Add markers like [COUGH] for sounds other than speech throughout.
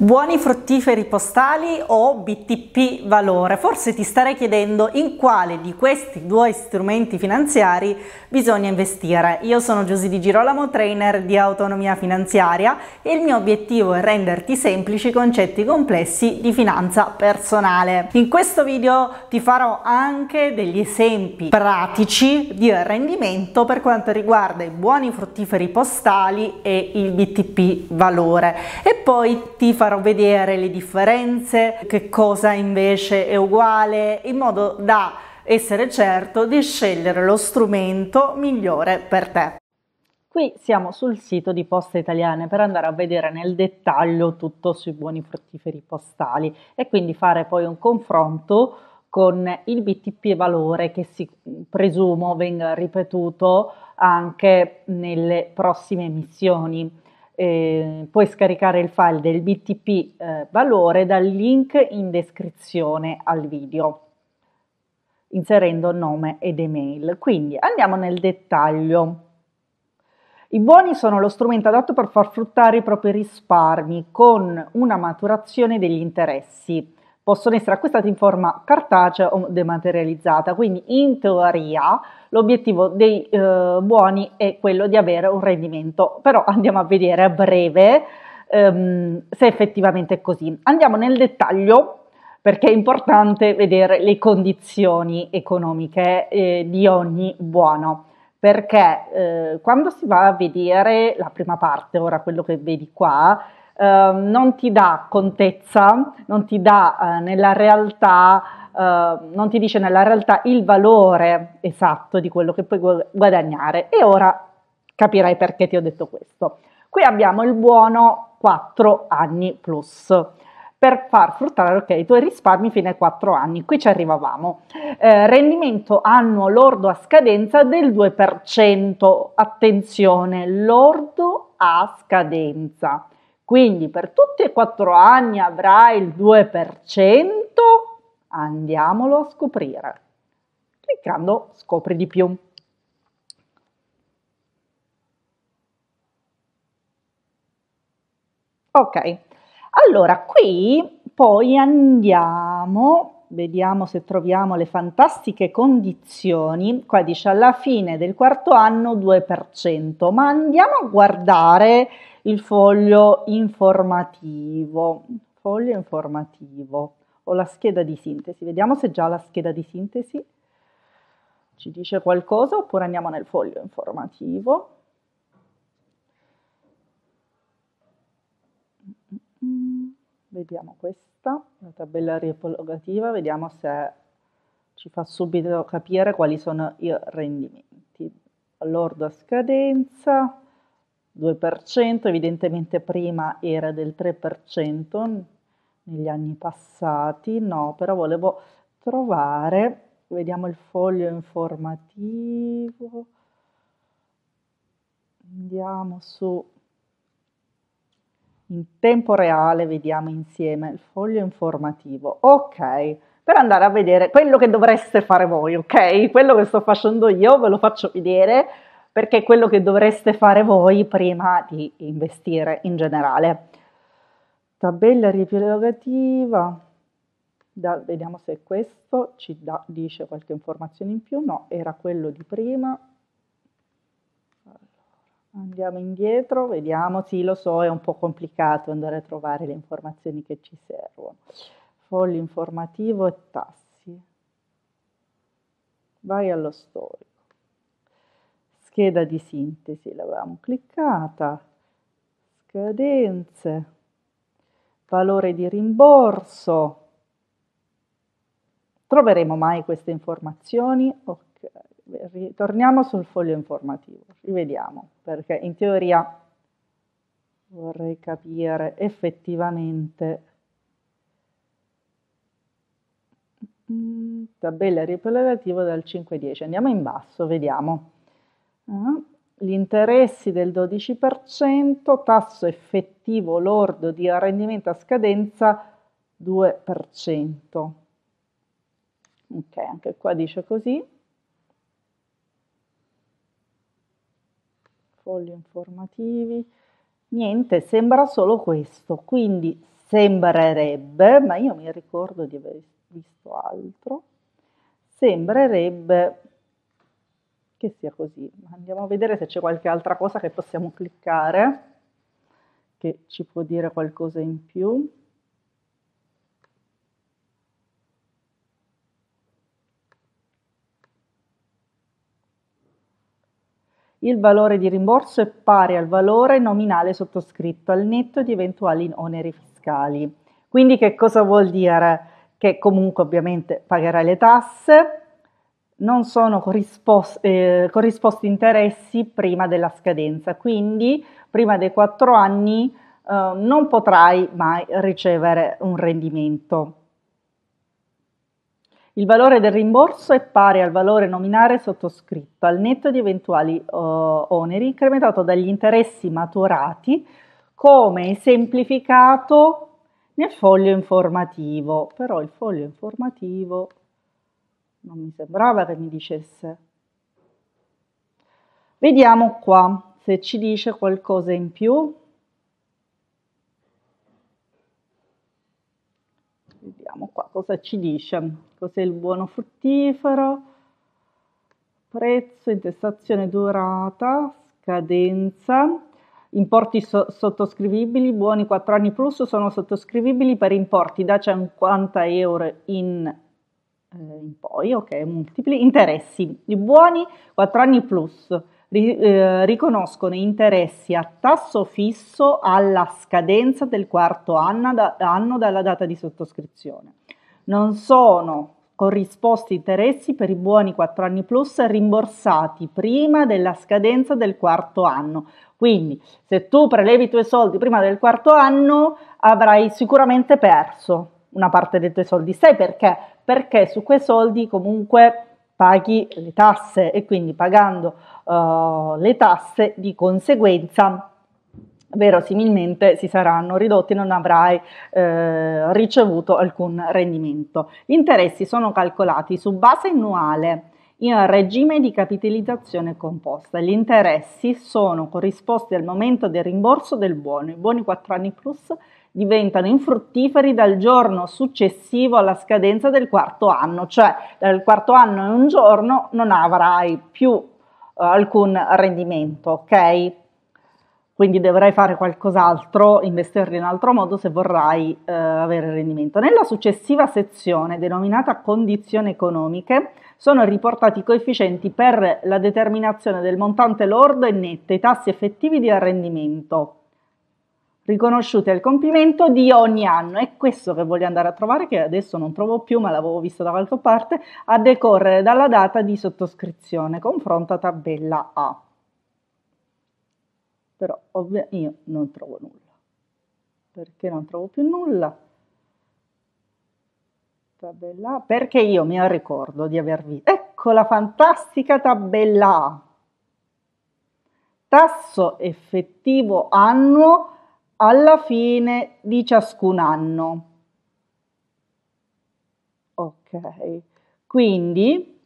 Buoni fruttiferi postali o BTP valore? Forse ti starei chiedendo in quale di questi due strumenti finanziari bisogna investire. Io sono Giusy Di Girolamo, trainer di autonomia finanziaria e il mio obiettivo è renderti semplici i concetti complessi di finanza personale. In questo video ti farò anche degli esempi pratici di rendimento per quanto riguarda i buoni fruttiferi postali e il BTP valore e poi ti farò farò vedere le differenze, che cosa invece è uguale, in modo da essere certo di scegliere lo strumento migliore per te. Qui siamo sul sito di Poste Italiane per andare a vedere nel dettaglio tutto sui buoni fruttiferi postali e quindi fare poi un confronto con il BTP valore che si presumo venga ripetuto anche nelle prossime missioni eh, puoi scaricare il file del BTP eh, valore dal link in descrizione al video inserendo nome ed email. Quindi andiamo nel dettaglio. I buoni sono lo strumento adatto per far fruttare i propri risparmi con una maturazione degli interessi possono essere acquistati in forma cartacea o dematerializzata. Quindi in teoria l'obiettivo dei eh, buoni è quello di avere un rendimento, però andiamo a vedere a breve ehm, se effettivamente è così. Andiamo nel dettaglio perché è importante vedere le condizioni economiche eh, di ogni buono. Perché eh, quando si va a vedere la prima parte, ora quello che vedi qua, Ehm, non ti dà contezza, non ti dà eh, nella realtà, eh, non ti dice nella realtà il valore esatto di quello che puoi guadagnare. E ora capirai perché ti ho detto questo. Qui abbiamo il buono 4 anni plus per far fruttare okay, i tuoi risparmi fino ai 4 anni. Qui ci arrivavamo. Eh, rendimento annuo lordo a scadenza del 2%. Attenzione, lordo a scadenza. Quindi per tutti e quattro anni avrai il 2%? Andiamolo a scoprire. Cliccando scopri di più. Ok, allora qui poi andiamo vediamo se troviamo le fantastiche condizioni, qua dice alla fine del quarto anno 2%, ma andiamo a guardare il foglio informativo, foglio informativo o la scheda di sintesi, vediamo se già la scheda di sintesi ci dice qualcosa oppure andiamo nel foglio informativo. vediamo questa, la tabella riepologativa, vediamo se ci fa subito capire quali sono i rendimenti. Lordo a scadenza, 2%, evidentemente prima era del 3% negli anni passati, no, però volevo trovare, vediamo il foglio informativo, andiamo su in tempo reale vediamo insieme il foglio informativo. Ok, per andare a vedere quello che dovreste fare voi, ok? Quello che sto facendo io ve lo faccio vedere perché è quello che dovreste fare voi prima di investire in generale. Tabella riepilogativa. Da, vediamo se questo ci da, dice qualche informazione in più. No, era quello di prima. Andiamo indietro, vediamo, sì lo so è un po' complicato andare a trovare le informazioni che ci servono. Foglio informativo e tassi. Vai allo storico. Scheda di sintesi, l'avevamo cliccata. Scadenze. Valore di rimborso. Troveremo mai queste informazioni? Ok ritorniamo sul foglio informativo, rivediamo, perché in teoria vorrei capire effettivamente mm, tabella riprovativa dal 5-10. Andiamo in basso, vediamo. Ah, gli interessi del 12%, tasso effettivo lordo di rendimento a scadenza 2%. Ok, anche qua dice così. fogli informativi, niente, sembra solo questo, quindi sembrerebbe, ma io mi ricordo di aver visto altro, sembrerebbe che sia così. Andiamo a vedere se c'è qualche altra cosa che possiamo cliccare, che ci può dire qualcosa in più. Il valore di rimborso è pari al valore nominale sottoscritto al netto di eventuali oneri fiscali. Quindi che cosa vuol dire? Che comunque ovviamente pagherai le tasse, non sono corrispos- eh, corrisposti interessi prima della scadenza, quindi prima dei 4 anni eh, non potrai mai ricevere un rendimento. Il valore del rimborso è pari al valore nominale sottoscritto, al netto di eventuali uh, oneri, incrementato dagli interessi maturati, come esemplificato nel foglio informativo. Però il foglio informativo non mi sembrava che mi dicesse. Vediamo qua se ci dice qualcosa in più. Vediamo qua cosa ci dice cos'è il buono fruttifero, prezzo, intestazione durata, scadenza, importi so- sottoscrivibili, buoni 4 anni plus sono sottoscrivibili per importi da 50 euro in, eh, in poi, ok, multipli, interessi, i buoni 4 anni plus ri- eh, riconoscono interessi a tasso fisso alla scadenza del quarto anno, da- anno dalla data di sottoscrizione non sono corrisposti interessi per i buoni 4 anni plus rimborsati prima della scadenza del quarto anno. Quindi se tu prelevi i tuoi soldi prima del quarto anno avrai sicuramente perso una parte dei tuoi soldi. Sai perché? Perché su quei soldi comunque paghi le tasse e quindi pagando uh, le tasse di conseguenza verosimilmente si saranno ridotti e non avrai eh, ricevuto alcun rendimento. Gli interessi sono calcolati su base annuale in regime di capitalizzazione composta. Gli interessi sono corrisposti al momento del rimborso del buono. I buoni 4 anni plus diventano infruttiferi dal giorno successivo alla scadenza del quarto anno, cioè dal quarto anno in un giorno non avrai più eh, alcun rendimento, ok? quindi dovrai fare qualcos'altro, investirli in altro modo se vorrai eh, avere rendimento. Nella successiva sezione, denominata condizioni economiche, sono riportati i coefficienti per la determinazione del montante lordo e netto, i tassi effettivi di arrendimento riconosciuti al compimento di ogni anno. È questo che voglio andare a trovare, che adesso non trovo più, ma l'avevo visto da qualche parte, a decorrere dalla data di sottoscrizione. Confronta tabella A però ovvia, io non trovo nulla. Perché non trovo più nulla? Tabella A, perché io mi ricordo di aver visto. Ecco la fantastica tabella A. Tasso effettivo annuo alla fine di ciascun anno. Ok, quindi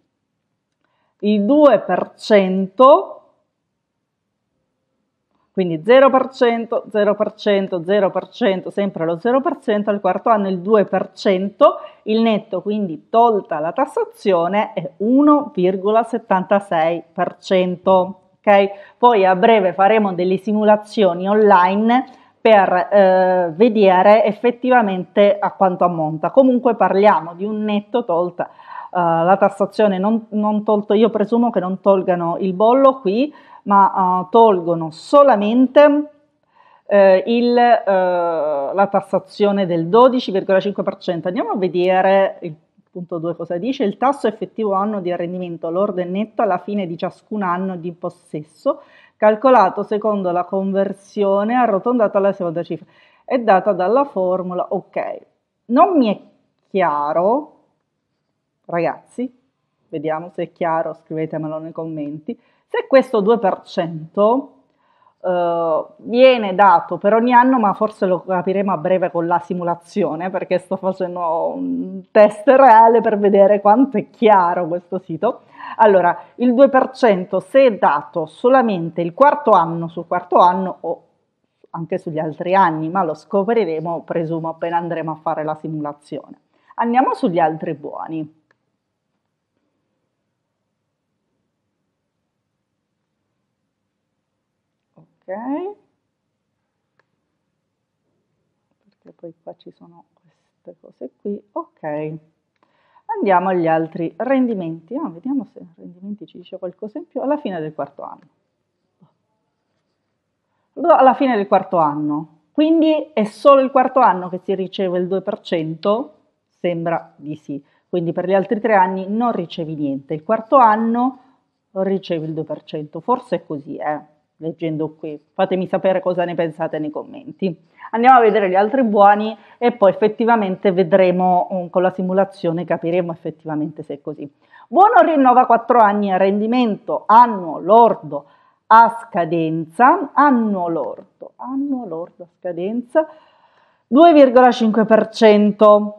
il 2% quindi 0%, 0%, 0%, sempre lo 0%, al quarto anno il 2%, il netto quindi tolta la tassazione è 1,76%. Okay? Poi a breve faremo delle simulazioni online per eh, vedere effettivamente a quanto ammonta. Comunque parliamo di un netto tolta Uh, la tassazione non, non, tolto, io presumo che non tolgano il bollo qui, ma uh, tolgono solamente eh, il, eh, la tassazione del 12,5%. Andiamo a vedere il punto 2 cosa dice. Il tasso effettivo anno di arrendimento lordo e netto alla fine di ciascun anno di possesso, calcolato secondo la conversione arrotondata alla seconda cifra, è data dalla formula OK. Non mi è chiaro, ragazzi, vediamo se è chiaro, scrivetemelo nei commenti, se questo 2% eh, viene dato per ogni anno, ma forse lo capiremo a breve con la simulazione, perché sto facendo un test reale per vedere quanto è chiaro questo sito. Allora, il 2% se è dato solamente il quarto anno sul quarto anno o anche sugli altri anni, ma lo scopriremo, presumo, appena andremo a fare la simulazione. Andiamo sugli altri buoni. ok perché poi qua ci sono queste cose qui ok andiamo agli altri rendimenti ah, vediamo se rendimenti ci dice qualcosa in più alla fine del quarto anno alla fine del quarto anno quindi è solo il quarto anno che si riceve il 2% sembra di sì quindi per gli altri tre anni non ricevi niente il quarto anno ricevi il 2%, forse è così, eh? leggendo qui. Fatemi sapere cosa ne pensate nei commenti. Andiamo a vedere gli altri buoni e poi effettivamente vedremo um, con la simulazione, capiremo effettivamente se è così. Buono rinnova 4 anni a rendimento annuo lordo a scadenza, annuo lordo, annuo lordo a scadenza, 2,5%.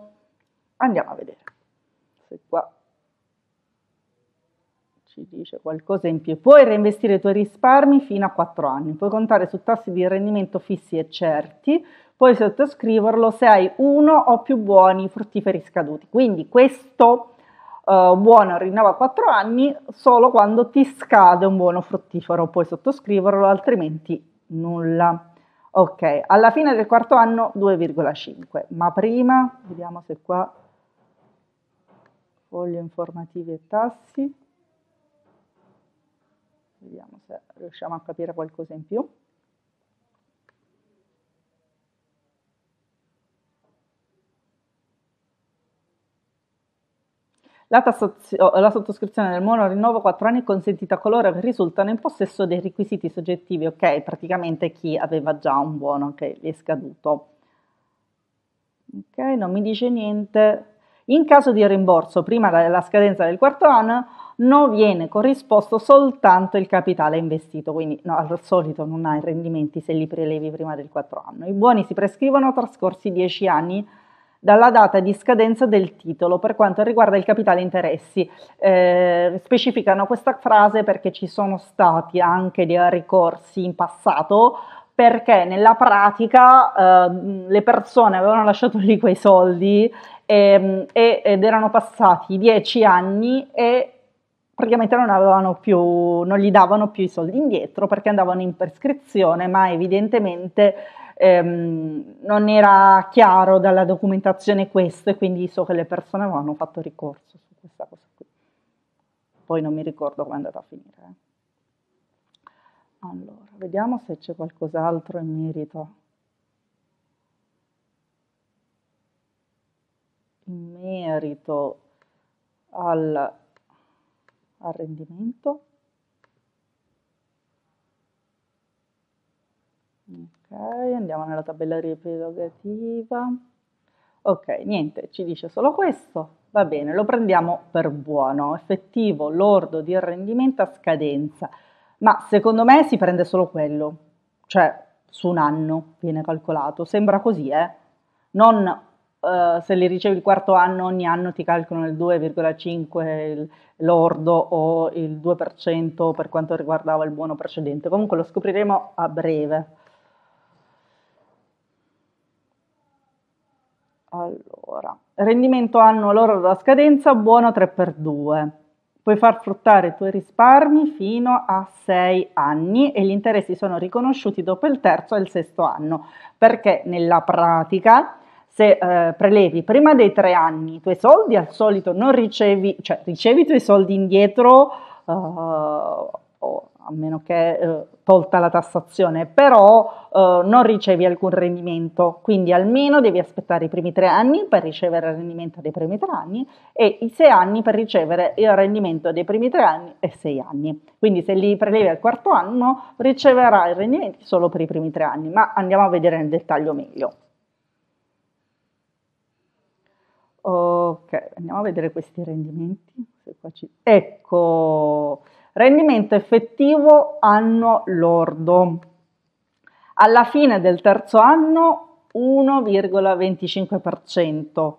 Andiamo a vedere se qua ci dice qualcosa in più. Puoi reinvestire i tuoi risparmi fino a 4 anni, puoi contare su tassi di rendimento fissi e certi, puoi sottoscriverlo se hai uno o più buoni fruttiferi scaduti. Quindi questo eh, buono rinnova 4 anni solo quando ti scade un buono fruttifero, puoi sottoscriverlo, altrimenti nulla. Ok, alla fine del quarto anno 2,5, ma prima vediamo se qua foglio informativi e tassi. Vediamo se riusciamo a capire qualcosa in più. La, oh, la, sottoscrizione del mono rinnovo 4 anni è consentita a coloro che risultano in possesso dei requisiti soggettivi, ok? Praticamente chi aveva già un buono che okay, è scaduto. Ok, non mi dice niente. In caso di rimborso prima della scadenza del quarto anno, non viene corrisposto soltanto il capitale investito, quindi no, al solito non hai rendimenti se li prelevi prima del 4 anno. I buoni si prescrivono trascorsi 10 anni dalla data di scadenza del titolo per quanto riguarda il capitale interessi. Eh, specificano questa frase perché ci sono stati anche dei ricorsi in passato perché nella pratica eh, le persone avevano lasciato lì quei soldi ehm, e, ed erano passati dieci anni e praticamente non, più, non gli davano più i soldi indietro perché andavano in prescrizione, ma evidentemente ehm, non era chiaro dalla documentazione questo e quindi so che le persone avevano fatto ricorso su questa cosa qui. Poi non mi ricordo come è andata a finire. Eh. Allora, vediamo se c'è qualcos'altro in merito. In merito al al rendimento. Ok, andiamo nella tabella riepilogativa. Ok, niente, ci dice solo questo. Va bene, lo prendiamo per buono, effettivo, lordo di rendimento a scadenza. Ma secondo me si prende solo quello, cioè su un anno viene calcolato, sembra così, eh? Non eh, se li ricevi il quarto anno, ogni anno ti calcolano il 2,5 lordo o il 2% per quanto riguardava il buono precedente. Comunque lo scopriremo a breve. Allora, rendimento anno loro da scadenza, buono 3x2. Puoi far fruttare i tuoi risparmi fino a 6 anni e gli interessi sono riconosciuti dopo il terzo e il sesto anno, perché nella pratica se eh, prelevi prima dei tre anni i tuoi soldi, al solito non ricevi, cioè ricevi i tuoi soldi indietro, uh, a meno che uh, tolta la tassazione, però uh, non ricevi alcun rendimento, quindi almeno devi aspettare i primi tre anni per ricevere il rendimento dei primi tre anni e i sei anni per ricevere il rendimento dei primi tre anni e sei anni. Quindi se li prelevi al quarto anno riceverai il rendimento solo per i primi tre anni, ma andiamo a vedere nel dettaglio meglio. Ok, andiamo a vedere questi rendimenti. Ecco, rendimento effettivo anno lordo. Alla fine del terzo anno 1,25%,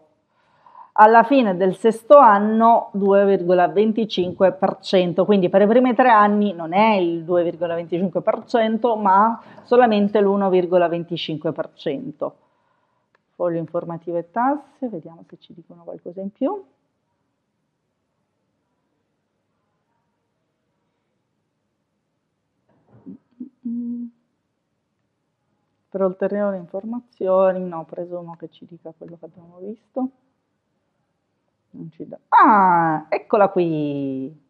alla fine del sesto anno 2,25%, quindi per i primi tre anni non è il 2,25% ma solamente l'1,25%. Foglio informativo e tasse, vediamo se ci dicono qualcosa in più. Per ulteriori informazioni, no, presumo che ci dica quello che abbiamo visto. Ah, eccola qui!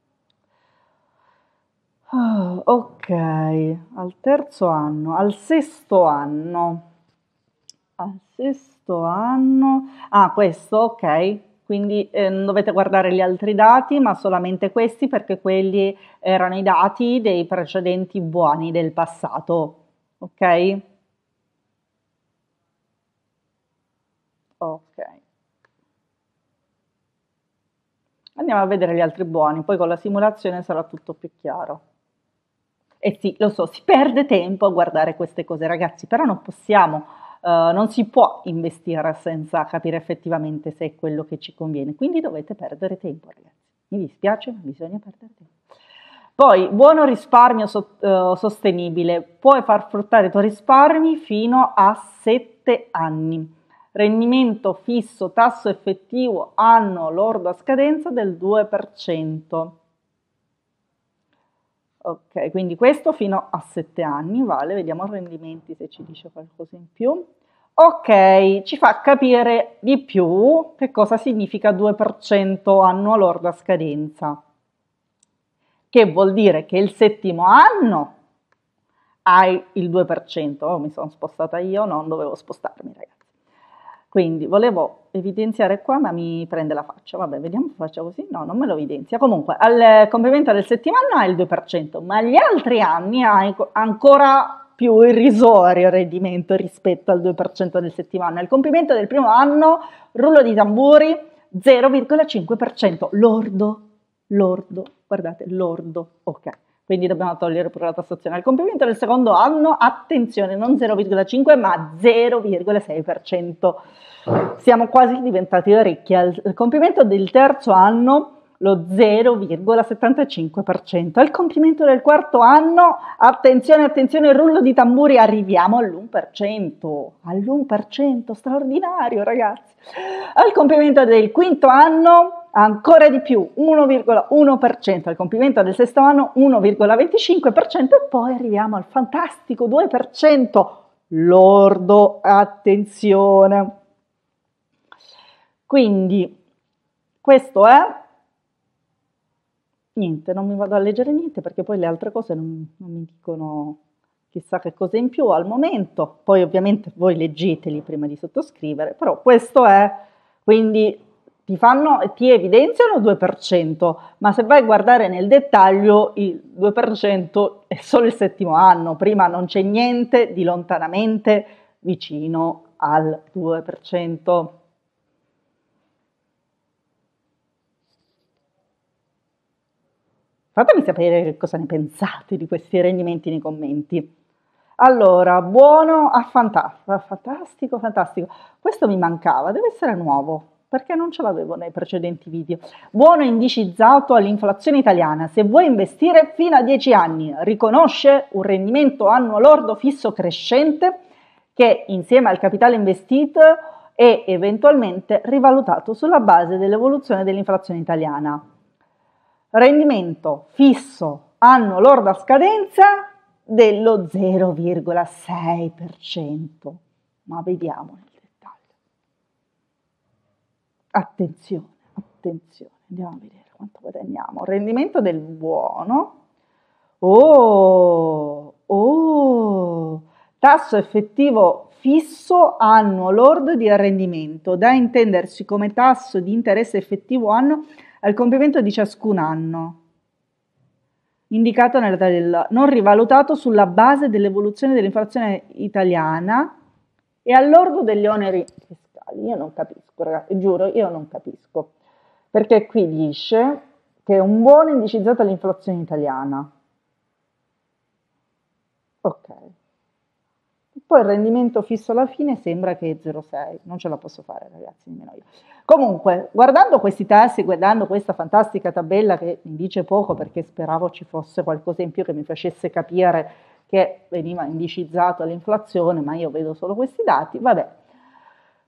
Oh, ok, al terzo anno, al sesto anno, al sesto questo anno, ah questo ok, quindi eh, non dovete guardare gli altri dati ma solamente questi perché quelli erano i dati dei precedenti buoni del passato, ok? Ok. Andiamo a vedere gli altri buoni, poi con la simulazione sarà tutto più chiaro. E eh sì, lo so, si perde tempo a guardare queste cose, ragazzi, però non possiamo eh, non si può investire senza capire effettivamente se è quello che ci conviene, quindi dovete perdere tempo, ragazzi. Mi dispiace, ma bisogna perdere tempo. Poi, buono risparmio so, uh, sostenibile. Puoi far fruttare i tuoi risparmi fino a 7 anni. Rendimento fisso, tasso effettivo, anno lordo a scadenza del 2%. Ok, quindi questo fino a 7 anni vale, vediamo rendimenti se ci dice qualcosa in più. Ok, ci fa capire di più che cosa significa 2% annuo lorda scadenza, che vuol dire che il settimo anno hai il 2%, oh, mi sono spostata io, non dovevo spostarmi ragazzi. Quindi volevo evidenziare qua, ma mi prende la faccia. Vabbè, vediamo se faccio così. No, non me lo evidenzia. Comunque, al complemento del settimanale hai il 2%, ma gli altri anni hai ancora più irrisorio rendimento rispetto al 2% del settimanale. Al compimento del primo anno, rullo di tamburi, 0,5% lordo, lordo, guardate, lordo, ok quindi dobbiamo togliere pure la tassazione al compimento del secondo anno, attenzione, non 0,5 ma 0,6%. Siamo quasi diventati ricchi al compimento del terzo anno lo 0,75%. Al compimento del quarto anno, attenzione, attenzione, rullo di tamburi, arriviamo all'1%, all'1%, straordinario ragazzi. Al compimento del quinto anno ancora di più, 1,1% al compimento del sesto anno, 1,25% e poi arriviamo al fantastico 2% lordo, attenzione. Quindi questo è niente, non mi vado a leggere niente perché poi le altre cose non, non mi dicono chissà che cosa in più al momento, poi ovviamente voi leggeteli prima di sottoscrivere, però questo è quindi ti, fanno, ti evidenziano 2%, ma se vai a guardare nel dettaglio il 2% è solo il settimo anno, prima non c'è niente di lontanamente vicino al 2%. Fatemi sapere che cosa ne pensate di questi rendimenti nei commenti. Allora, buono a ah, fantastico, fantastico, fantastico. Questo mi mancava, deve essere nuovo perché non ce l'avevo nei precedenti video. Buono indicizzato all'inflazione italiana, se vuoi investire fino a 10 anni, riconosce un rendimento annuo lordo fisso crescente che insieme al capitale investito è eventualmente rivalutato sulla base dell'evoluzione dell'inflazione italiana. Rendimento fisso annuo lordo a scadenza dello 0,6%. Ma vediamolo attenzione, attenzione, andiamo a vedere quanto guadagniamo. Rendimento del buono. Oh, oh, tasso effettivo fisso annuo lordo di arrendimento, da intendersi come tasso di interesse effettivo annuo al compimento di ciascun anno, indicato nella tabella, non rivalutato sulla base dell'evoluzione dell'inflazione italiana e all'ordo degli oneri mentali. Io non capisco, ragazzi, giuro, io non capisco. Perché qui dice che è un buono indicizzato all'inflazione italiana. Ok. Poi il rendimento fisso alla fine sembra che è 0,6, non ce la posso fare ragazzi, nemmeno io. Comunque, guardando questi tassi, guardando questa fantastica tabella che mi dice poco perché speravo ci fosse qualcosa in più che mi facesse capire che veniva indicizzato l'inflazione, ma io vedo solo questi dati, vabbè.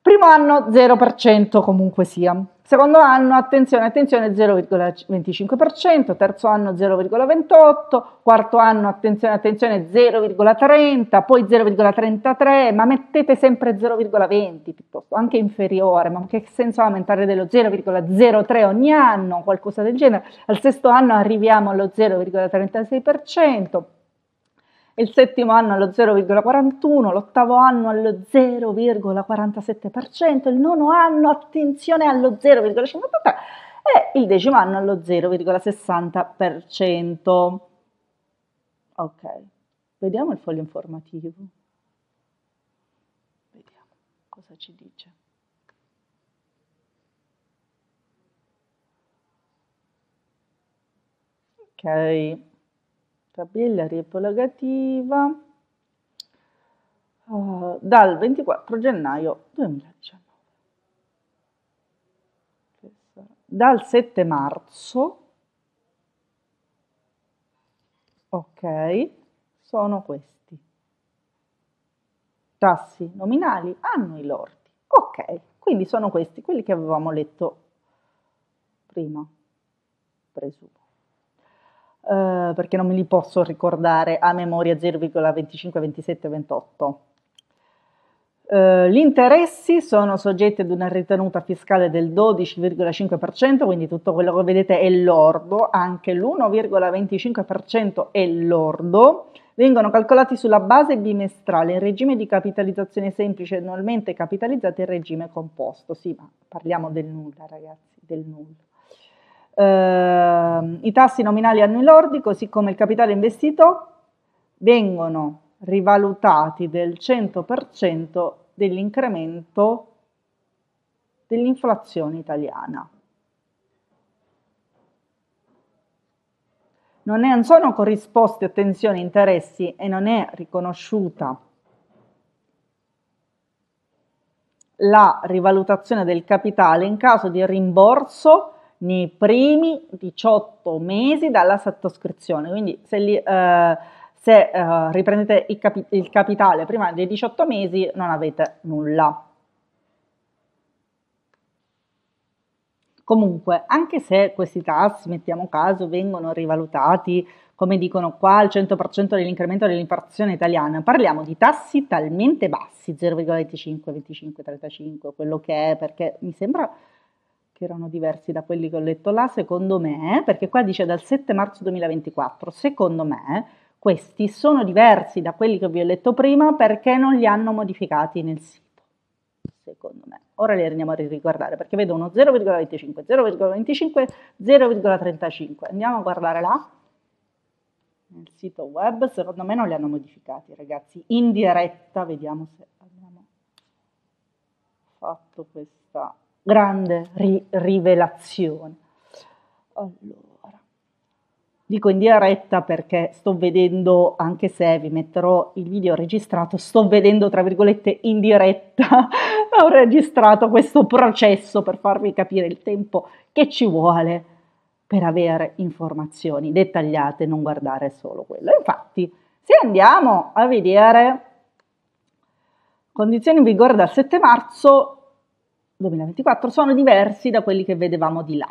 Primo anno 0% comunque sia. Secondo anno, attenzione, attenzione 0,25%, terzo anno 0,28%, quarto anno, attenzione, attenzione 0,30%, poi 0,33%, ma mettete sempre 0,20% piuttosto, anche inferiore, ma che senso ha aumentare dello 0,03 ogni anno, qualcosa del genere. Al sesto anno arriviamo allo 0,36% il settimo anno allo 0,41, l'ottavo anno allo 0,47%, il nono anno, attenzione, allo 0,53% e il decimo anno allo 0,60%. Ok, vediamo il foglio informativo. Vediamo cosa ci dice. Ok tabella riepologativa uh, eh, dal 24 gennaio 2019. Dal 7 marzo, ok, sono questi. Tassi nominali hanno i lordi. Ok, quindi sono questi, quelli che avevamo letto prima, presumo eh, perché non me li posso ricordare a memoria 0,25, 27, 28. Uh, gli interessi sono soggetti ad una ritenuta fiscale del 12,5%, quindi tutto quello che vedete è lordo, anche l'1,25% è lordo. Vengono calcolati sulla base bimestrale in regime di capitalizzazione semplice, annualmente capitalizzati in regime composto. Sì, ma parliamo del nulla, ragazzi, del nulla eh, i tassi nominali annui lordi, così come il capitale investito, vengono rivalutati del 100% dell'incremento dell'inflazione italiana. Non sono corrisposti, attenzione, interessi e non è riconosciuta la rivalutazione del capitale in caso di rimborso nei primi 18 mesi dalla sottoscrizione. Quindi se, li, eh, se eh, riprendete il, capi- il capitale prima dei 18 mesi non avete nulla. Comunque, anche se questi tassi, mettiamo caso, vengono rivalutati, come dicono qua, al 100% dell'incremento dell'inflazione italiana, parliamo di tassi talmente bassi, 0,25, 25, 35, quello che è, perché mi sembra che erano diversi da quelli che ho letto là, secondo me, perché qua dice dal 7 marzo 2024, secondo me questi sono diversi da quelli che vi ho letto prima perché non li hanno modificati nel sito, secondo me. Ora li andiamo a riguardare perché vedo uno 0,25, 0,25, 0,35. Andiamo a guardare là nel sito web, secondo me non li hanno modificati ragazzi, in diretta vediamo se abbiamo fatto questa grande ri- rivelazione. Allora, dico in diretta perché sto vedendo, anche se vi metterò il video registrato, sto vedendo, tra virgolette, in diretta, [LAUGHS] ho registrato questo processo per farvi capire il tempo che ci vuole per avere informazioni dettagliate, non guardare solo quello. Infatti, se andiamo a vedere condizioni in vigore dal 7 marzo, 2024 sono diversi da quelli che vedevamo di là.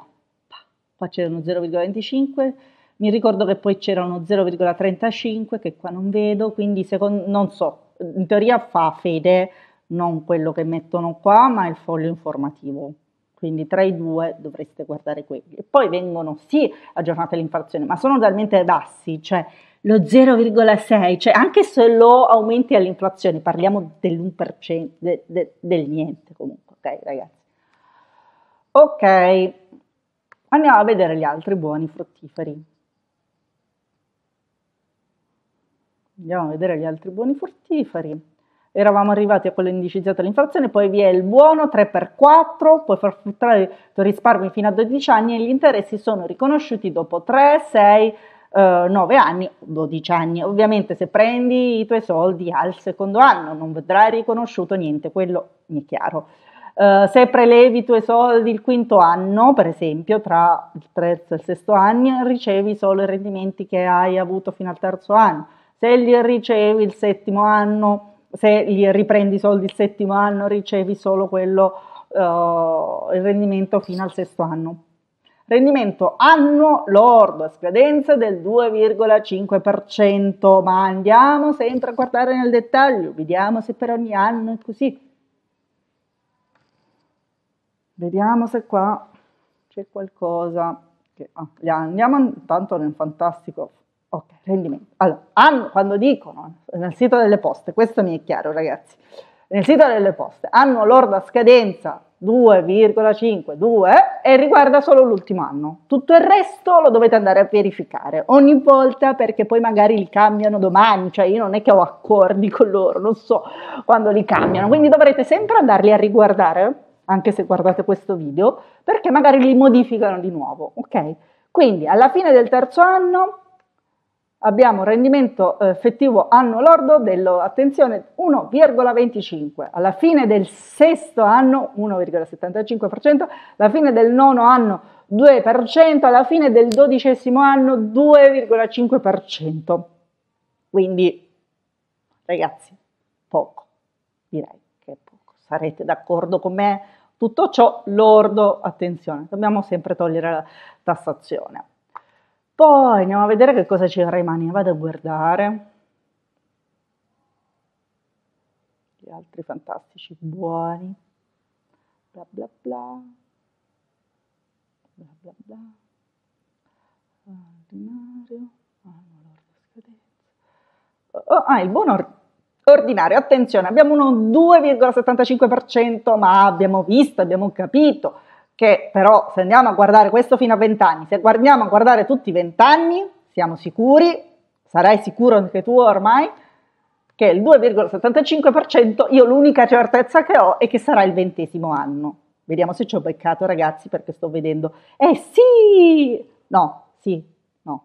Qua c'era uno 0,25, mi ricordo che poi c'era uno 0,35 che qua non vedo, quindi secondo, non so, in teoria fa fede non quello che mettono qua, ma il foglio informativo. Quindi tra i due dovreste guardare quelli. E poi vengono sì aggiornate l'inflazione, ma sono talmente bassi, cioè lo 0,6, cioè anche se lo aumenti all'inflazione, parliamo dell'1%, de, de, del niente comunque ok ragazzi. Ok, andiamo a vedere gli altri buoni fruttiferi. Andiamo a vedere gli altri buoni fruttiferi. Eravamo arrivati a quello indicizzato all'inflazione, poi vi è il buono 3x4, puoi far fruttare i tuoi risparmi fino a 12 anni e gli interessi sono riconosciuti dopo 3, 6, Uh, 9 anni, 12 anni. Ovviamente se prendi i tuoi soldi al secondo anno non vedrai riconosciuto niente, quello mi è chiaro. Eh, se prelevi i tuoi soldi il quinto anno, per esempio, tra il terzo e il sesto anno, ricevi solo i rendimenti che hai avuto fino al terzo anno. Se li ricevi il settimo anno, se li riprendi i soldi il settimo anno, ricevi solo quello, eh, il rendimento fino al sesto anno. Rendimento anno lordo a scadenza del 2,5%, ma andiamo sempre a guardare nel dettaglio, vediamo se per ogni anno è così. Vediamo se qua c'è qualcosa. Che, ah, andiamo intanto nel fantastico. Ok, rendimento. Allora, hanno, quando dicono nel sito delle poste, questo mi è chiaro ragazzi, nel sito delle poste hanno l'orda scadenza 2,52 e riguarda solo l'ultimo anno. Tutto il resto lo dovete andare a verificare ogni volta perché poi magari li cambiano domani, cioè io non è che ho accordi con loro, non so quando li cambiano, quindi dovrete sempre andarli a riguardare anche se guardate questo video, perché magari li modificano di nuovo, ok? Quindi alla fine del terzo anno abbiamo un rendimento eh, effettivo anno lordo dello, attenzione, 1,25, alla fine del sesto anno 1,75%, alla fine del nono anno 2%, alla fine del dodicesimo anno 2,5%. Quindi, ragazzi, poco, direi che poco. Sarete d'accordo con me? Tutto ciò lordo, attenzione, dobbiamo sempre togliere la tassazione. Poi andiamo a vedere che cosa ci rimane, vado a guardare. Gli altri fantastici, buoni, bla bla bla, bla bla bla, ordinario, ah, oh, ah il buon il ordinario. Attenzione, abbiamo uno 2,75%, ma abbiamo visto, abbiamo capito che però se andiamo a guardare questo fino a 20 anni, se guardiamo a guardare tutti i 20 anni, siamo sicuri, sarai sicuro anche tu ormai, che il 2,75% io l'unica certezza che ho è che sarà il ventesimo anno. Vediamo se ci ho beccato ragazzi perché sto vedendo. Eh sì! No, sì, no.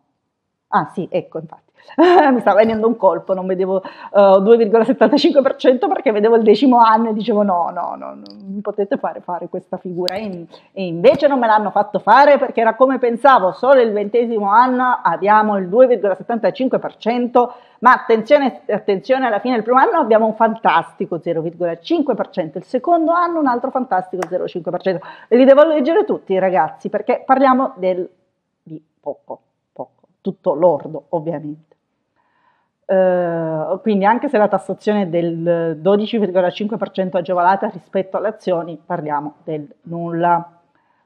Ah sì, ecco infatti. [LAUGHS] mi stava venendo un colpo, non vedevo uh, eh, 2,75% perché vedevo il decimo anno e dicevo no, no, no, non potete fare, fare questa figura. E, e, invece non me l'hanno fatto fare perché era come pensavo, solo il ventesimo anno abbiamo il 2,75%, ma attenzione, attenzione, alla fine del primo anno abbiamo un fantastico 0,5%, il secondo anno un altro fantastico 0,5%. E li devo leggere tutti ragazzi perché parliamo del, di poco tutto lordo ovviamente. Eh, quindi anche se la tassazione è del 12,5% agevolata rispetto alle azioni, parliamo del nulla.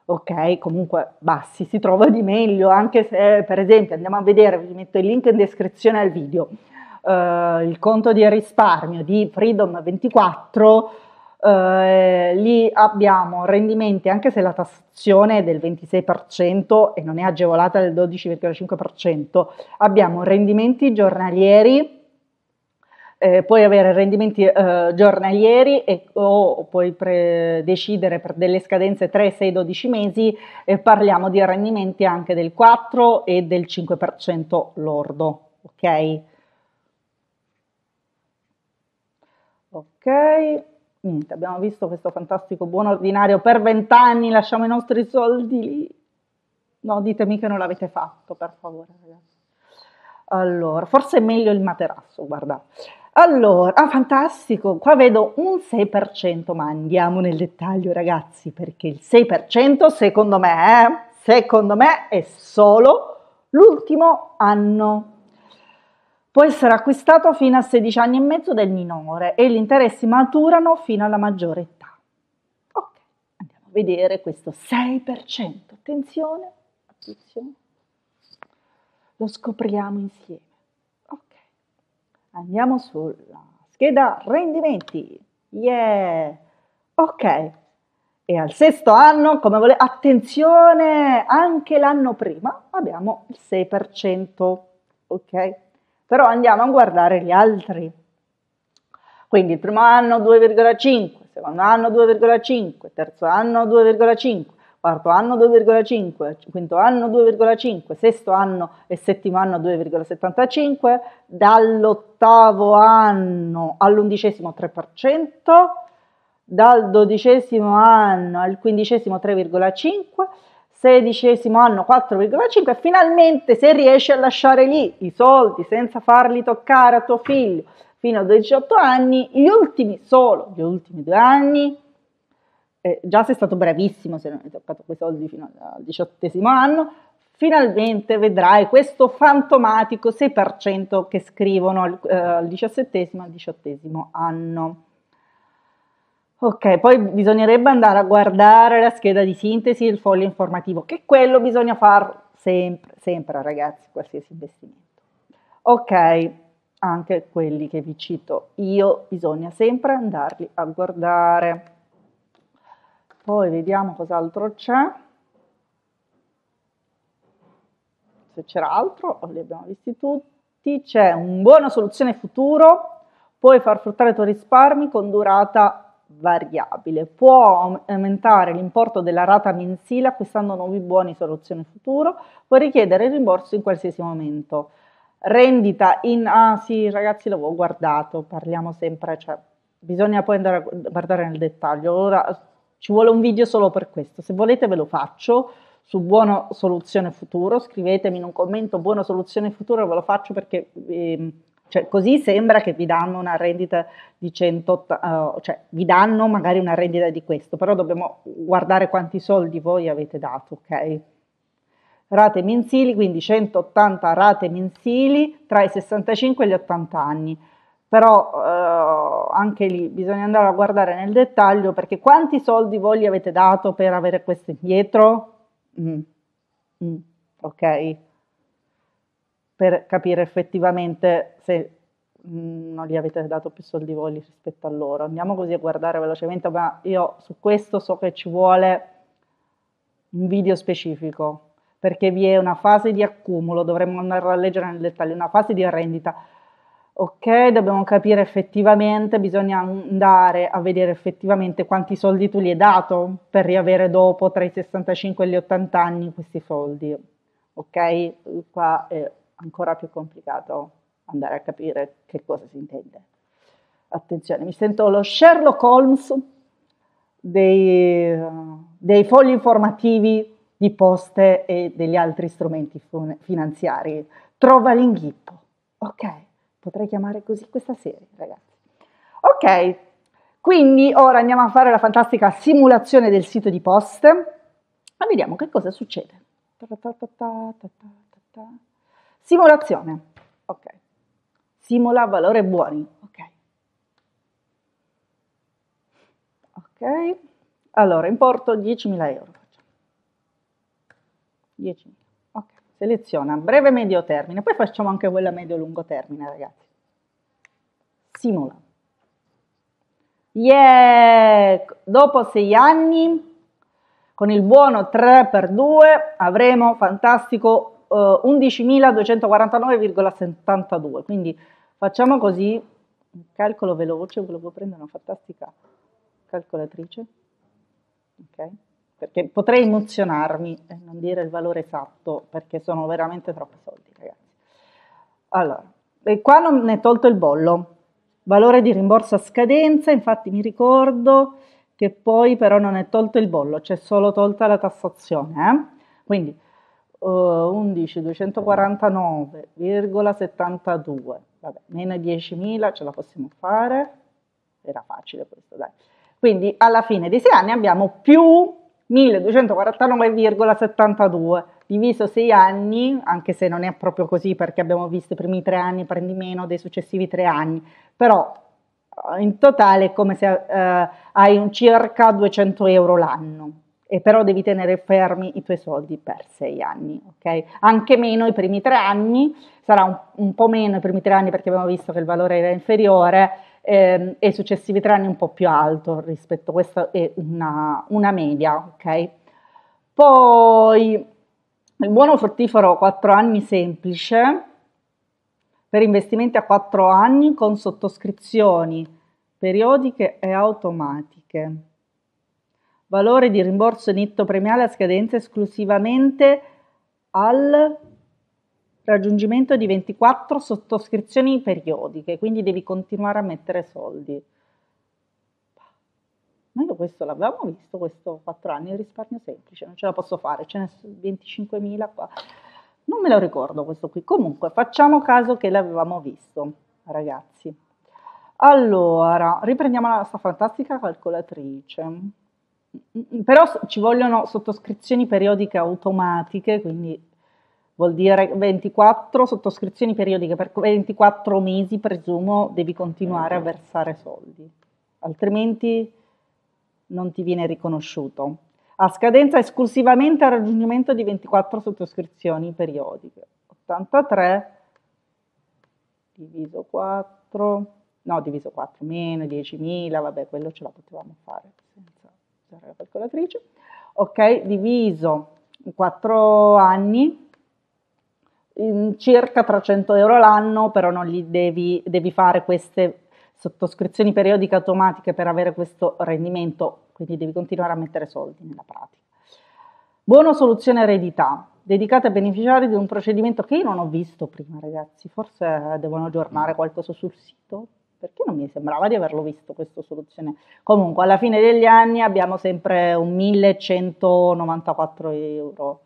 Ok, comunque bassi, si trova di meglio, anche se per esempio andiamo a vedere, vi metto il link in descrizione al video, eh, il conto di risparmio di Freedom24 eh, lì abbiamo rendimenti, anche se la tassazione è del 26% e non è agevolata del 12,5%, abbiamo rendimenti giornalieri eh, puoi avere rendimenti eh, giornalieri e, o puoi pre- decidere per delle scadenze 3, 6, 12 mesi, eh, parliamo di rendimenti anche del 4 e del 5% lordo. Ok? Ok niente, abbiamo visto questo fantastico buon ordinario per vent'anni, lasciamo i nostri soldi lì. No, ditemi che non l'avete fatto, per favore, ragazzi. Allora, forse è meglio il materasso, guarda. Allora, ah, fantastico, qua vedo un 6%, ma andiamo nel dettaglio ragazzi, perché il 6% secondo me, eh, secondo me è solo l'ultimo anno Può essere acquistato fino a 16 anni e mezzo del minore e gli interessi maturano fino alla maggiore età. Ok, andiamo a vedere questo 6%. Attenzione, attenzione. Lo scopriamo insieme. Ok, andiamo sulla scheda rendimenti. Yeah! Ok, e al sesto anno, come volete, attenzione, anche l'anno prima abbiamo il 6%, ok? però andiamo a guardare gli altri. Quindi il primo anno 2,5, secondo anno 2,5, terzo anno 2,5, quarto anno 2,5, quinto anno 2,5, sesto anno e settimo anno 2,75, dall'ottavo anno all'undicesimo 3%, dal dodicesimo anno al quindicesimo 3,5 sedicesimo anno 4,5 finalmente se riesci a lasciare lì i soldi senza farli toccare a tuo figlio fino a 18 anni, gli ultimi, solo gli ultimi due anni, eh, già sei stato bravissimo se non hai toccato quei soldi fino al diciottesimo anno, finalmente vedrai questo fantomatico 6% che scrivono eh, al diciassettesimo e al diciottesimo anno. Ok, poi bisognerebbe andare a guardare la scheda di sintesi, il foglio informativo, che quello bisogna fare sempre, sempre ragazzi, qualsiasi investimento. Ok, anche quelli che vi cito io, bisogna sempre andarli a guardare. Poi vediamo cos'altro c'è. Se c'era altro, oh, li abbiamo visti tutti. C'è un buona soluzione futuro, puoi far fruttare i tuoi risparmi con durata variabile. Può aumentare l'importo della rata mensile acquistando nuovi buoni soluzione futuro, può richiedere il rimborso in qualsiasi momento. Rendita in... Ah sì ragazzi l'avevo guardato, parliamo sempre, cioè bisogna poi andare a guardare nel dettaglio. Ora ci vuole un video solo per questo, se volete ve lo faccio su Buono Soluzione Futuro, scrivetemi in un commento Buono Soluzione Futuro, ve lo faccio perché... Ehm, cioè, così sembra che vi danno una rendita di 100, uh, eh, cioè vi danno magari una rendita di questo, però dobbiamo guardare quanti soldi voi avete dato, ok? Rate mensili, quindi 180 rate mensili tra i 65 e gli 80 anni. Però uh, anche lì bisogna andare a guardare nel dettaglio perché quanti soldi voi gli avete dato per avere questo indietro? Mm. Mm. Ok? per capire effettivamente se mm, non gli avete dato più soldi voi rispetto a loro. Andiamo così a guardare velocemente, ma io su questo so che ci vuole un video specifico, perché vi è una fase di accumulo, dovremmo andare a leggere nel dettaglio, una fase di rendita. Ok, dobbiamo capire effettivamente, bisogna andare a vedere effettivamente quanti soldi tu gli hai dato per riavere dopo tra i 65 e gli 80 anni questi soldi. Ok, qua è ancora più complicato andare a capire che cosa si intende. Attenzione, mi sento lo Sherlock Holmes dei, dei fogli informativi di poste e degli altri strumenti finanziari. Trova l'inghippo. Ok, potrei chiamare così questa serie, ragazzi. Ok, quindi ora andiamo a fare la fantastica simulazione del sito di poste e vediamo che cosa succede. Ta ta ta Simulazione. Ok. Simula valore buoni. Ok. Ok. Allora, importo 10.000 euro. 10.000. Ok. Seleziona breve medio termine. Poi facciamo anche quella medio lungo termine, ragazzi. Simula. Yeah! Dopo sei anni, con il buono 3 x 2, avremo fantastico eh, 11.249,72, quindi facciamo così, un calcolo veloce, ve lo può prendere una fantastica calcolatrice, ok? perché potrei emozionarmi e non dire il valore esatto, perché sono veramente troppi soldi, ragazzi. Allora, e qua non è tolto il bollo, valore di rimborso a scadenza, infatti mi ricordo che poi però non è tolto il bollo, c'è solo tolta la tassazione. Eh? Quindi 11.249,72, eh, vabbè, meno 10.000 ce la possiamo fare, era facile questo, dai. Quindi alla fine di 6 anni abbiamo più 1249,72 diviso 6 anni, anche se non è proprio così perché abbiamo visto i primi 3 anni prendi meno dei successivi 3 anni, però eh, in totale è come se eh, hai un circa 200 euro l'anno e però devi tenere fermi i tuoi soldi per sei anni, ok? Anche meno i primi tre anni, sarà un, un po' meno i primi tre anni perché abbiamo visto che il valore era inferiore ehm, e i successivi tre anni un po' più alto rispetto a questa è una, una media, ok? Poi il buono fruttifero 4 anni semplice per investimenti a 4 anni con sottoscrizioni periodiche e automatiche valore di rimborso netto premiale a scadenza esclusivamente al raggiungimento di 24 sottoscrizioni periodiche, quindi devi continuare a mettere soldi. Ma io questo l'avevamo visto, questo 4 anni, di risparmio semplice, non ce la posso fare, ce ne sono 25.000 qua. Non me lo ricordo questo qui, comunque facciamo caso che l'avevamo visto, ragazzi. Allora, riprendiamo la nostra fantastica calcolatrice. Mm, mm, però ci vogliono sottoscrizioni periodiche automatiche, quindi vuol dire 24 sottoscrizioni periodiche, per 24 mesi presumo devi continuare a versare soldi, altrimenti non ti viene riconosciuto. A scadenza esclusivamente al raggiungimento di 24 sottoscrizioni periodiche. 83 diviso 4, no diviso 4, meno 10.000, vabbè quello ce la potevamo fare usare la calcolatrice, ok, diviso in 4 anni, circa 300 euro l'anno, però non gli devi, devi fare queste sottoscrizioni periodiche automatiche per avere questo rendimento, quindi devi continuare a mettere soldi nella pratica. Buono soluzione eredità, dedicata a beneficiari di un procedimento che io non ho visto prima, ragazzi, forse devono aggiornare qualcosa sul sito, perché non mi sembrava di averlo visto questa soluzione. Comunque alla fine degli anni abbiamo sempre un 1194 euro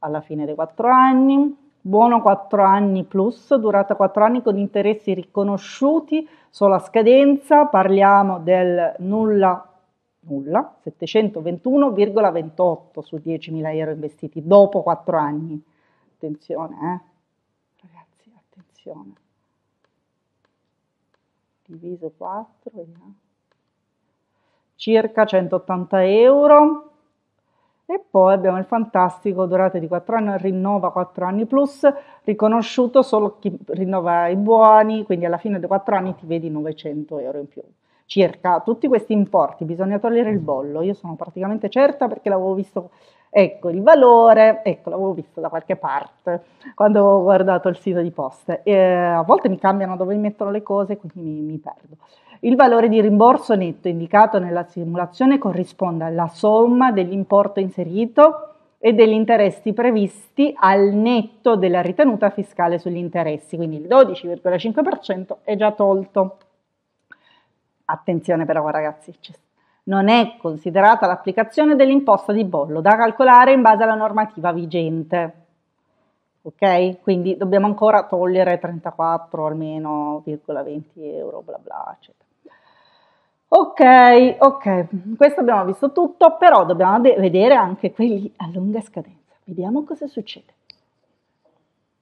alla fine dei quattro anni, buono 4 anni plus, durata 4 anni con interessi riconosciuti solo a scadenza, parliamo del nulla nulla, 721,28 su 10.000 euro investiti dopo 4 anni. Attenzione, eh? Ragazzi, attenzione diviso 4, vediamo, circa 180 euro. E poi abbiamo il fantastico durate di 4 anni, rinnova 4 anni plus, riconosciuto solo chi rinnova i buoni, quindi alla fine dei 4 anni ti vedi 900 euro in più. Circa tutti questi importi, bisogna togliere il bollo, io sono praticamente certa perché l'avevo visto Ecco, il valore, ecco, l'avevo visto da qualche parte quando ho guardato il sito di poste. E a volte mi cambiano dove mi mettono le cose, quindi mi, mi perdo. Il valore di rimborso netto indicato nella simulazione corrisponde alla somma dell'importo inserito e degli interessi previsti al netto della ritenuta fiscale sugli interessi, quindi il 12,5% è già tolto. Attenzione però ragazzi, ci non è considerata l'applicazione dell'imposta di bollo da calcolare in base alla normativa vigente. Ok? Quindi dobbiamo ancora togliere 34 almeno 20 euro, bla bla, eccetera. Ok, ok, questo abbiamo visto tutto, però dobbiamo vedere anche quelli a lunga scadenza. Vediamo cosa succede.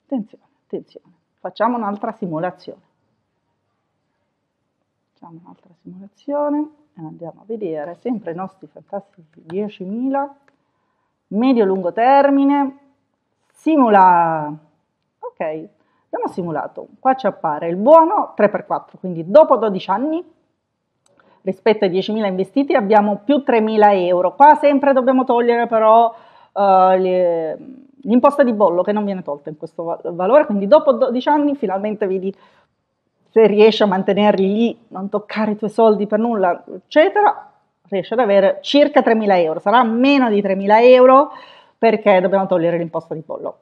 Attenzione, attenzione, facciamo un'altra simulazione facciamo un'altra simulazione e andiamo a vedere sempre i nostri fantastici 10.000 medio-lungo termine simula ok abbiamo simulato qua ci appare il buono 3x4 quindi dopo 12 anni rispetto ai 10.000 investiti abbiamo più 3.000 euro qua sempre dobbiamo togliere però uh, l'imposta di bollo che non viene tolta in questo valore quindi dopo 12 anni finalmente vedi se riesci a mantenerli lì, non toccare i tuoi soldi per nulla, eccetera, riesci ad avere circa 3.000 euro, sarà meno di 3.000 euro perché dobbiamo togliere l'imposta di pollo.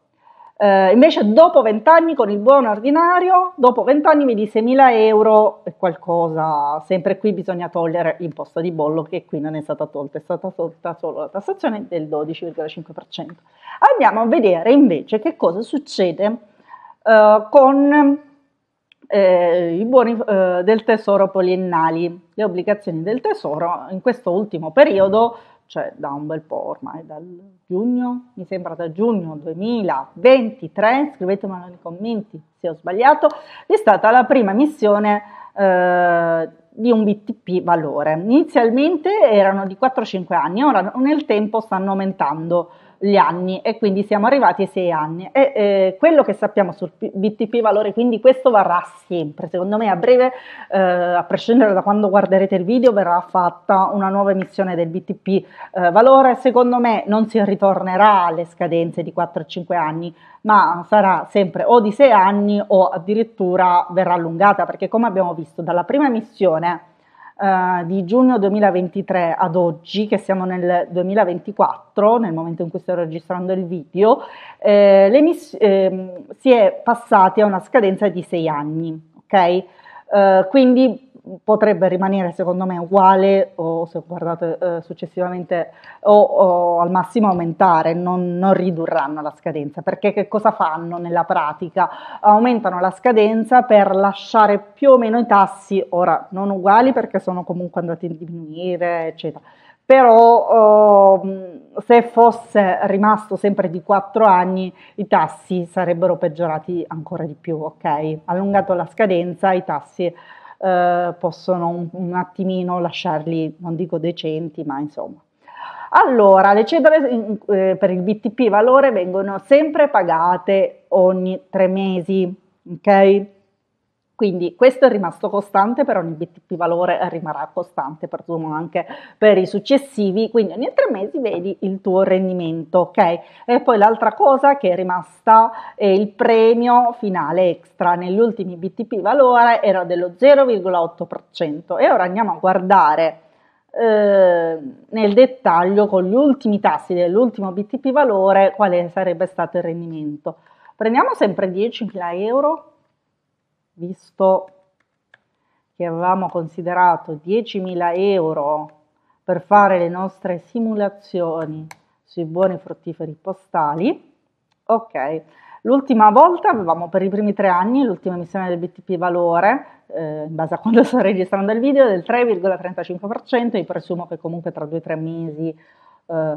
Eh, invece dopo 20 anni con il buono ordinario, dopo 20 anni mi di 6.000 euro è qualcosa, sempre qui bisogna togliere l'imposta di bollo che qui non è stata tolta, è stata tolta solo la tassazione del 12,5%. Andiamo a vedere invece che cosa succede eh, con eh, i buoni eh, del tesoro poliennali. Le obbligazioni del tesoro in questo ultimo periodo, cioè da un bel po' ormai, dal giugno, mi sembra da giugno 2023, scrivetemelo nei commenti se ho sbagliato, è stata la prima missione eh, di un BTP valore. Inizialmente erano di 4-5 anni, ora nel tempo stanno aumentando gli anni e quindi siamo arrivati ai sei anni. E eh, quello che sappiamo sul BTP valore, quindi questo varrà sempre, secondo me a breve, eh, a prescindere da quando guarderete il video, verrà fatta una nuova emissione del BTP eh, valore, secondo me non si ritornerà alle scadenze di 4-5 anni, ma sarà sempre o di 6 anni o addirittura verrà allungata, perché come abbiamo visto dalla prima emissione eh, di giugno 2023 ad oggi, che siamo nel 2024, nel momento in cui sto registrando il video, eh, eh, si è passati a una scadenza di sei anni. Okay? Eh, quindi potrebbe rimanere secondo me uguale o se guardate eh, successivamente o, o, al massimo aumentare, non, non, ridurranno la scadenza, perché che cosa fanno nella pratica? Aumentano la scadenza per lasciare più o meno i tassi, ora non uguali perché sono comunque andati a diminuire, eccetera. Però eh, se fosse rimasto sempre di 4 anni i tassi sarebbero peggiorati ancora di più, ok? Allungato la scadenza i tassi eh, possono un, un attimino lasciarli, non dico decenti, ma insomma. Allora, le cedole eh, per il BTP valore vengono sempre pagate ogni tre mesi, ok? Quindi questo è rimasto costante per ogni BTP valore rimarrà costante, presumo anche per i successivi, quindi ogni tre mesi vedi il tuo rendimento, ok? E poi l'altra cosa che è rimasta è il premio finale extra, negli ultimi BTP valore era dello 0,8% e ora andiamo a guardare eh, nel dettaglio con gli ultimi tassi dell'ultimo BTP valore quale sarebbe stato il rendimento. Prendiamo sempre 10.000 euro visto che avevamo considerato 10.000 euro per fare le nostre simulazioni sui buoni fruttiferi postali, ok, l'ultima volta avevamo per i primi tre anni l'ultima emissione del BTP valore, eh, in base a quando [LAUGHS] sto registrando il video, del 3,35%, io presumo che comunque tra due o tre mesi eh,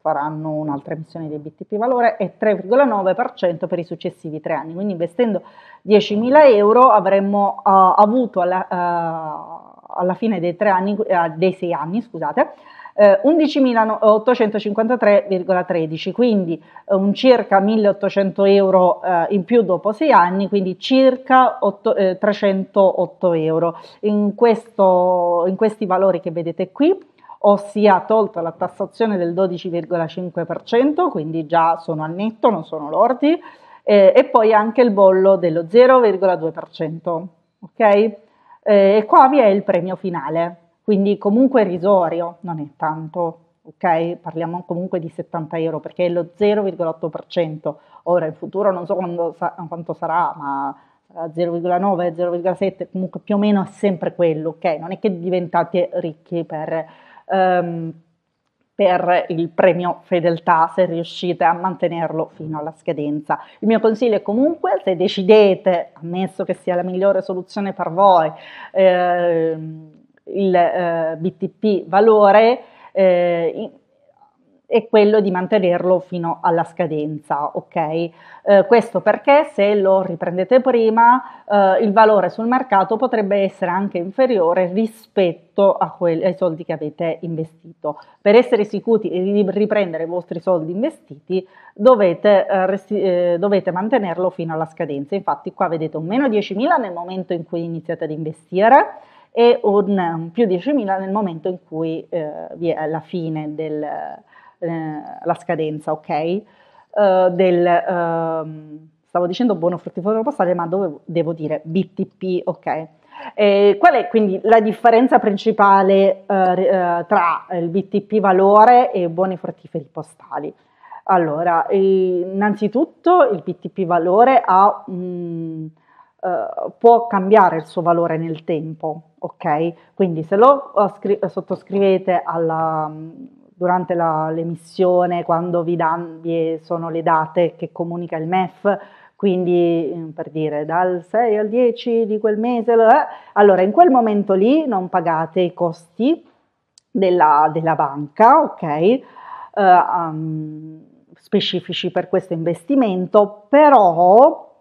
faranno un'altra emissione di BTP valore e 3,9% per i successivi tre anni. Quindi investendo 10.000 euro avremmo uh, avuto alla, uh, alla, fine dei, tre anni, uh, dei sei anni, scusate, 11.853,13, quindi un circa 1.800 euro in più dopo sei anni, quindi circa 8, 308 euro. In, questo, in questi valori che vedete qui ossia tolta la tassazione del 12,5%, quindi già sono al netto, non sono lordi, eh, e poi anche il bollo dello 0,2%. Ok? Eh, e qua vi è il premio finale, quindi comunque risorio, non è tanto. Ok, parliamo comunque di 70 euro perché è lo 0,8%. Ora in futuro non so quando, quanto sarà, ma 0,9, 0,7, comunque più o meno è sempre quello, ok? Non è che diventate ricchi per ehm, per il premio fedeltà se riuscite a mantenerlo fino alla scadenza. Il mio consiglio è comunque se decidete, ammesso che sia la migliore soluzione per voi, ehm, il eh, BTP valore, eh, è quello di mantenerlo fino alla scadenza, ok? Eh, questo perché se lo riprendete prima eh, il valore sul mercato potrebbe essere anche inferiore rispetto que- ai soldi che avete investito. Per essere sicuri di riprendere i vostri soldi investiti dovete, eh, resti- eh, dovete mantenerlo fino alla scadenza. Infatti qua vedete un meno 10.000 nel momento in cui iniziate ad investire e un, eh, un più 10.000 nel momento in cui eh, vi è la fine del eh, la scadenza, ok? Eh, del, ehm, stavo dicendo buono fruttifero postale, ma dove devo dire BTP, ok? Eh, qual è quindi la differenza principale eh, eh tra il BTP valore e buoni fruttiferi postali? Allora, innanzitutto il BTP valore ha, mh, eh, può cambiare il suo valore nel tempo, ok? Quindi se lo sottoscrivete alla, durante l'emissione, quando vi, dan, vi sono le date che comunica il MEF, quindi mm, per dire dal 6 al 10 di quel mese, eh, allora in quel momento lì non pagate i costi della, della banca, ok? Uh, um, specifici per questo investimento, però,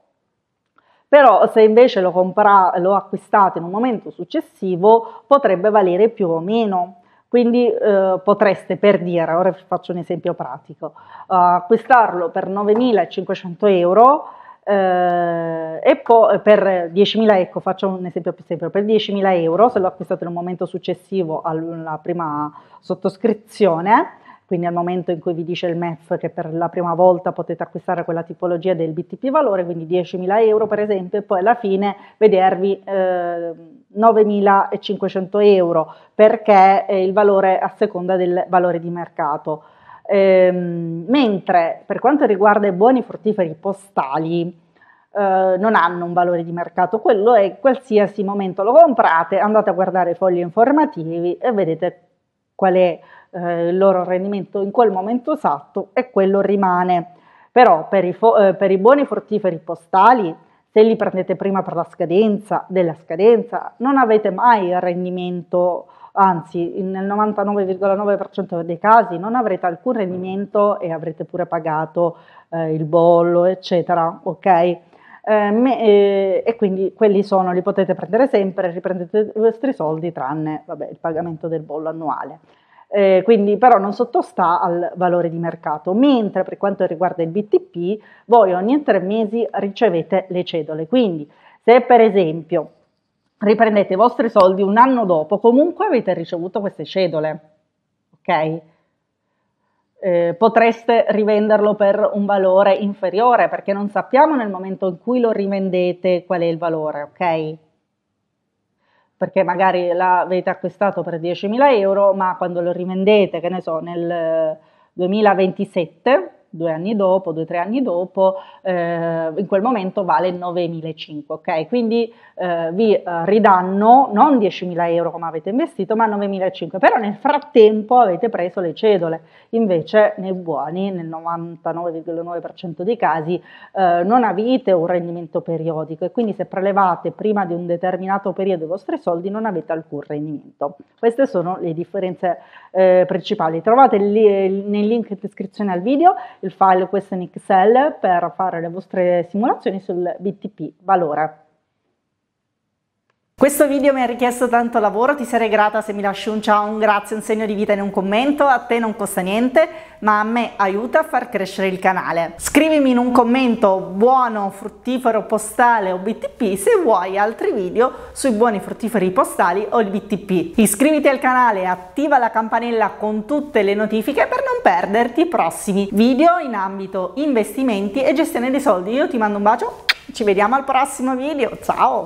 però se invece lo, compra, lo acquistate in un momento successivo potrebbe valere più o meno. Quindi eh, potreste per dire, ora vi faccio un esempio pratico, uh, acquistarlo per 9.500 euro eh, e poi per 10.000, ecco faccio un esempio più semplice, per 10.000 euro se lo acquistate nel momento successivo alla prima sottoscrizione, quindi al momento in cui vi dice il MEF che per la prima volta potete acquistare quella tipologia del BTP valore, quindi 10.000 euro per esempio, e poi alla fine vedervi eh, 9.500 euro perché è il valore a seconda del valore di mercato. Ehm, mentre per quanto riguarda i buoni fruttiferi postali, Uh, non hanno un valore di mercato, quello è qualsiasi momento lo comprate, andate a guardare i fogli informativi e vedete qual è eh, il loro rendimento in quel momento esatto e quello rimane. Però per i, eh, per i buoni fruttiferi postali, se li prendete prima per la scadenza della scadenza, non avete mai il rendimento, anzi nel 99,9% dei casi non avrete alcun rendimento e avrete pure pagato eh, il bollo, eccetera, ok? Eh, eh, e quindi quelli sono, li potete prendere sempre, riprendete i vostri soldi tranne vabbè, il pagamento del bollo annuale eh, quindi però non sottostà al valore di mercato, mentre per quanto riguarda il BTP voi ogni tre mesi ricevete le cedole, quindi se per esempio riprendete i vostri soldi un anno dopo, comunque avete ricevuto queste cedole, ok? Eh, potreste rivenderlo per un valore inferiore perché non sappiamo nel momento in cui lo rivendete qual è il valore, ok? perché magari l'avete acquistato per 10.000 euro, ma quando lo rivendete, che ne so, nel 2027 eh, due anni dopo, due o tre anni dopo, eh, in quel momento vale 9.500, ok? Quindi eh, vi eh, ridanno non 10.000 euro come avete investito, ma 9.500, però nel frattempo avete preso le cedole, invece nei buoni, nel 99,9% dei casi, eh, non avete un rendimento periodico e quindi se prelevate prima di un determinato periodo i vostri soldi non avete alcun rendimento. Queste sono le differenze eh, principali. Trovate lì, nel link in descrizione al video il file questo in Excel per fare le vostre simulazioni sul BTP valore. Questo video mi ha richiesto tanto lavoro, ti sarei grata se mi lasci un ciao, un grazie, un segno di vita in un commento, a te non costa niente, ma a me aiuta a far crescere il canale. Scrivimi in un commento buono, fruttifero, postale o BTP se vuoi altri video sui buoni fruttiferi postali o il BTP. Iscriviti al canale, e attiva la campanella con tutte le notifiche per non perderti i prossimi video in ambito investimenti e gestione dei soldi. Io ti mando un bacio, ci vediamo al prossimo video, ciao!